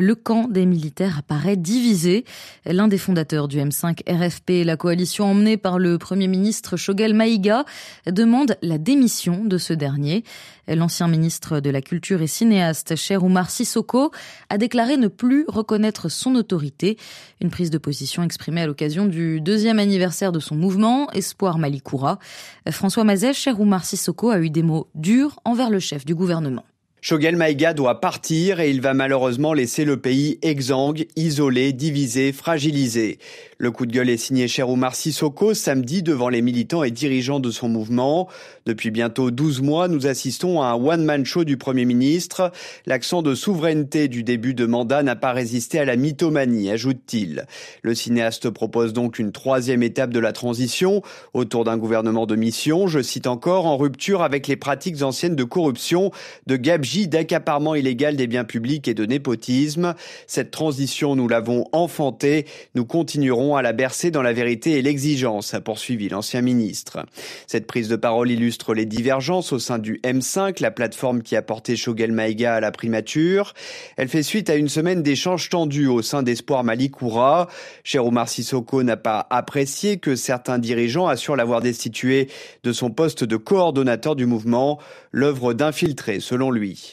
le camp des militaires apparaît divisé. L'un des fondateurs du M5 RFP, la coalition emmenée par le Premier ministre Shogel Maïga, demande la démission de ce dernier. L'ancien ministre de la Culture et cinéaste Cheroumar Oumar Sissoko a déclaré ne plus reconnaître son autorité, une prise de position exprimée à l'occasion du deuxième anniversaire de son mouvement, Espoir Malikoura. François Mazet, Cher Oumar Sissoko a eu des mots durs envers le chef du gouvernement. Shogel Maïga doit partir et il va malheureusement laisser le pays exsangue, isolé, divisé, fragilisé. Le coup de gueule est signé Oumar Sissoko samedi devant les militants et dirigeants de son mouvement. Depuis bientôt 12 mois, nous assistons à un one-man show du Premier ministre. L'accent de souveraineté du début de mandat n'a pas résisté à la mythomanie, ajoute-t-il. Le cinéaste propose donc une troisième étape de la transition autour d'un gouvernement de mission, je cite encore, en rupture avec les pratiques anciennes de corruption de Gabji d'accaparement illégal des biens publics et de népotisme. Cette transition, nous l'avons enfantée. Nous continuerons à la bercer dans la vérité et l'exigence, a poursuivi l'ancien ministre. Cette prise de parole illustre les divergences au sein du M5, la plateforme qui a porté Shogel Maïga à la primature. Elle fait suite à une semaine d'échanges tendus au sein d'Espoir Malikoura. Cher Omar Sissoko n'a pas apprécié que certains dirigeants assurent l'avoir destitué de son poste de coordonnateur du mouvement, l'œuvre d'infiltrer, selon lui.